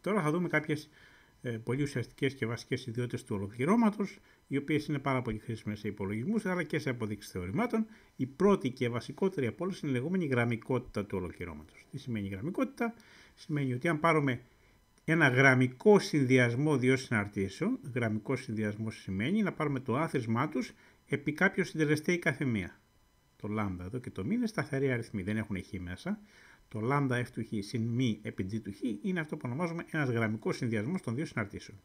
Τώρα θα δούμε κάποιες ε, πολύ ουσιαστικές και βασικές ιδιότητες του ολοκληρώματος, οι οποίες είναι πάρα πολύ χρήσιμες σε υπολογισμούς, αλλά και σε αποδείξεις θεωρημάτων. Η πρώτη και βασικότερη από όλες είναι η λεγόμενη γραμμικότητα του ολοκληρώματος. Τι σημαίνει γραμμικότητα? Σημαίνει ότι αν πάρουμε ένα γραμμικό συνδυασμό δύο συναρτήσεων, γραμμικό συνδυασμό σημαίνει να πάρουμε το άθροισμά τους επί κάποιο συντελεστή η καθεμία. Το λάμδα εδώ και το μη είναι σταθεροί αριθμοί, δεν έχουν χ μέσα. Το λάμδα f του χ συν μη επί g του χ είναι αυτό που ονομάζουμε ένας γραμμικός συνδυασμός των δύο συναρτήσεων.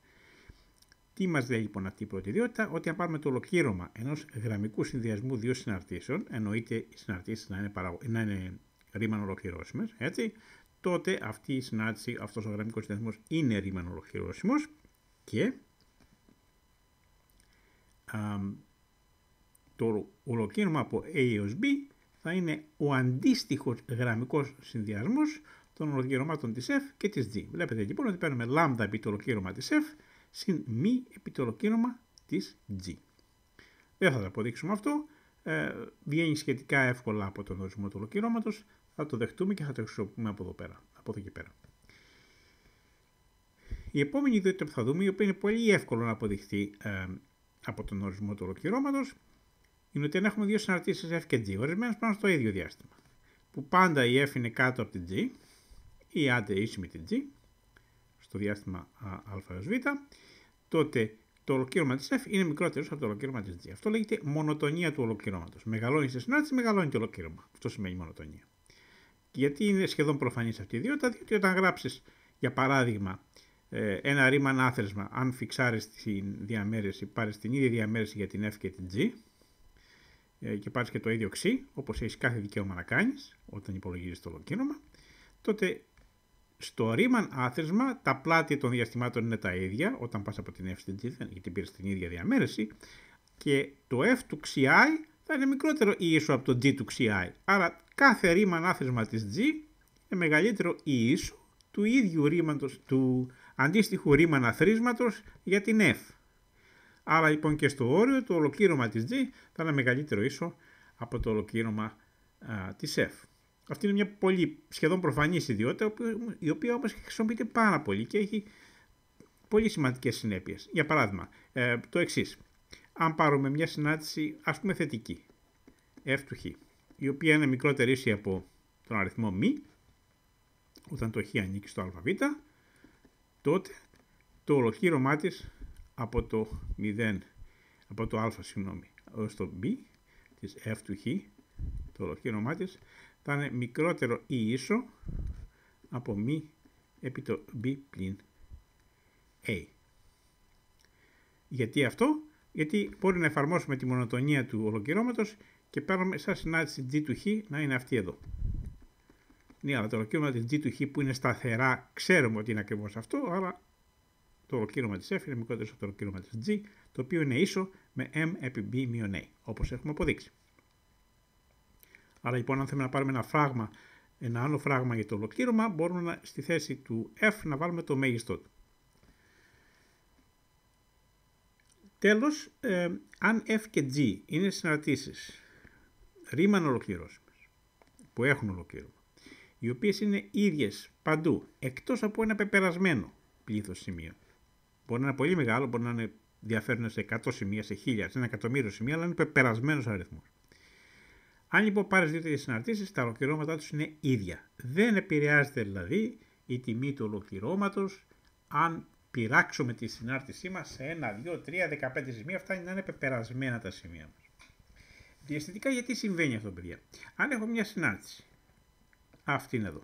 Τι μας λέει λοιπόν αυτή η πρώτη ιδιότητα, ότι αν πάρουμε το ολοκλήρωμα ενός γραμμικού συνδυασμού δύο συναρτήσεων, εννοείται οι συναρτήσεις να είναι, παραγω... είναι ρήμαν ολοκληρώσιμες, έτσι, τότε αυτή η συνάρτηση, αυτός ο γραμμικός συνδυασμός είναι ρήμαν ολοκληρώσιμος και α, το ολοκλήρωμα από A έως B θα είναι ο αντίστοιχος γραμμικός συνδυασμός των ολοκληρωμάτων της f και της g. Βλέπετε λοιπόν ότι παίρνουμε λάμδα επί το ολοκλήρωμα της f συν μη επί το ολοκλήρωμα της g. Δεν θα το αποδείξουμε αυτό. Ε, βγαίνει σχετικά εύκολα από τον ορισμό του ολοκληρώματος. Θα το δεχτούμε και θα το χρησιμοποιούμε από εδώ πέρα, από εδώ και πέρα. Η επόμενη ιδιότητα που θα δούμε, η οποία είναι πολύ εύκολο να αποδειχθεί ε, από τον ορισμό του ολοκληρώματος είναι ότι αν έχουμε δύο συναρτήσεις F και G, ορισμένες πάνω στο ίδιο διάστημα, που πάντα η F είναι κάτω από την G, ή άντε ίση με την G, στο διάστημα α έως β, τότε το ολοκλήρωμα της F είναι μικρότερος από το ολοκλήρωμα της G. Αυτό λέγεται μονοτονία του ολοκληρώματος. Μεγαλώνει σε συνάρτηση, μεγαλώνει το ολοκλήρωμα. Αυτό σημαίνει μονοτονία. Γιατί είναι σχεδόν προφανής αυτή η ιδιότητα, διότι όταν γράψεις, για παράδειγμα, ε, ένα ρήμα ανάθεσμα, αν φιξάρεις την διαμέρεση, πάρεις την ίδια διαμέρεση για την F και την G, ε, και πάρεις και το ίδιο ξύ, όπως έχεις κάθε δικαίωμα να κάνεις, όταν υπολογίζεις το ολοκλήρωμα, τότε στο ρήμαν άθροισμα τα πλάτη των διαστημάτων είναι τα ίδια όταν πας από την F στην G, γιατί πήρες την ίδια διαμέρεση, και το F του ξι θα είναι μικρότερο ή ίσο από το G του ξι. Άρα κάθε ρήμαν άθροισμα της G είναι μεγαλύτερο ή ίσο του ίδιου ρήματος, του αντίστοιχου Riemann αθροίσματος για την F. Άρα λοιπόν και στο όριο το ολοκλήρωμα της d θα είναι μεγαλύτερο ίσο από το ολοκλήρωμα α, της F. Αυτή είναι μια πολύ σχεδόν προφανή ιδιότητα η οποία όμως χρησιμοποιείται πάρα πολύ και έχει πολύ σημαντικές συνέπειες. Για παράδειγμα, ε, το εξής. Αν πάρουμε μια συνάντηση ας πούμε θετική, F του Χ, η οποία είναι μικρότερη ίση από τον αριθμό μη, όταν το Χ ανήκει στο αβ, τότε το ολοκλήρωμά της από το 0, από το α συγγνώμη, ως το b της f του χ, το ολοκλήρωμά της θα είναι μικρότερο ή ίσο από μη επί το b πλην a. Γιατί αυτό, γιατί μπορεί να εφαρμόσουμε τη μονοτονία του ολοκληρώματος και παίρνουμε σαν συνάντηση g του χ να είναι αυτή εδώ. Ναι, αλλά το ολοκλήρωμα της g του χ που είναι σταθερά ξέρουμε ότι είναι ακριβώς αυτό, αλλά το ολοκλήρωμα της F είναι μικρότερο από το ολοκλήρωμα της G, το οποίο είναι ίσο με M επί B μειον A, όπως έχουμε αποδείξει. Άρα λοιπόν αν θέλουμε να πάρουμε ένα φράγμα, ένα άλλο φράγμα για το ολοκλήρωμα, μπορούμε στη θέση του F να βάλουμε το μέγιστό του. Τέλος, ε, αν F και G είναι συναρτήσεις ρήμαν ολοκληρώσιμες, που έχουν ολοκλήρωμα, οι οποίες είναι ίδιες παντού, εκτός από ένα πεπερασμένο πλήθος σημείων, Μπορεί να είναι πολύ μεγάλο, μπορεί να είναι ενδιαφέρον σε 100 σημεία, σε 1000, σε ένα εκατομμύριο σημεία, αλλά είναι περασμένο αριθμός. Αν λοιπόν πάρεις δύο-τρει συναρτήσεις, τα ολοκληρώματά τους είναι ίδια. Δεν επηρεάζεται δηλαδή η τιμή του ολοκληρώματος αν πειράξουμε τη συνάρτησή μας σε 1, 2, 3, 15 σημεία. Φτάνει να είναι πεπερασμένα τα σημεία μας. Διαστητικά γιατί συμβαίνει αυτό, παιδιά. Αν έχω μια συνάρτηση, αυτή είναι εδώ,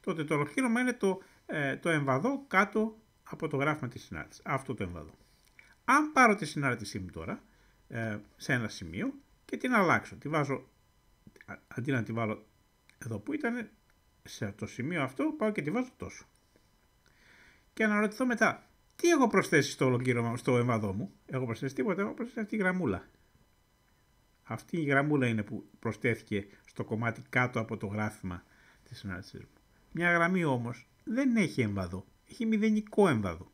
τότε το ολοκλήρωμα είναι το, ε, το εμβαδό κάτω από το γράφημα της συνάρτησης. Αυτό το εμβαδό. Αν πάρω τη συνάρτησή μου τώρα ε, σε ένα σημείο και την αλλάξω, τη βάζω, αντί να τη βάλω εδώ που ήταν, σε το σημείο αυτό πάω και τη βάζω τόσο. Και αναρωτηθώ μετά, τι έχω προσθέσει στο ολοκλήρωμα, στο εμβαδό μου. Έχω προσθέσει τίποτα, έχω προσθέσει αυτή η γραμμούλα. Αυτή η γραμμούλα είναι που προσθέθηκε στο κομμάτι κάτω από το γράφημα της συνάρτησής μου. Μια γραμμή όμως δεν έχει εμβαδό έχει μηδενικό έμβαδο.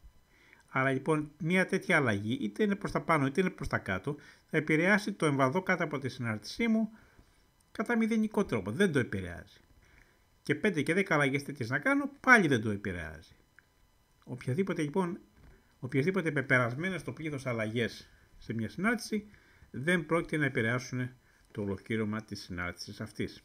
Άρα λοιπόν μια τέτοια αλλαγή, είτε είναι προς τα πάνω είτε είναι προς τα κάτω, θα επηρεάσει το εμβαδό κάτω από τη συνάρτησή μου κατά μηδενικό τρόπο. Δεν το επηρεάζει. Και 5 και 10 αλλαγές τέτοιες να κάνω, πάλι δεν το επηρεάζει. Οποιαδήποτε λοιπόν, οποιασδήποτε πεπερασμένες στο πλήθος αλλαγές σε μια συνάρτηση, δεν πρόκειται να επηρεάσουν το ολοκλήρωμα της συνάρτησης αυτής.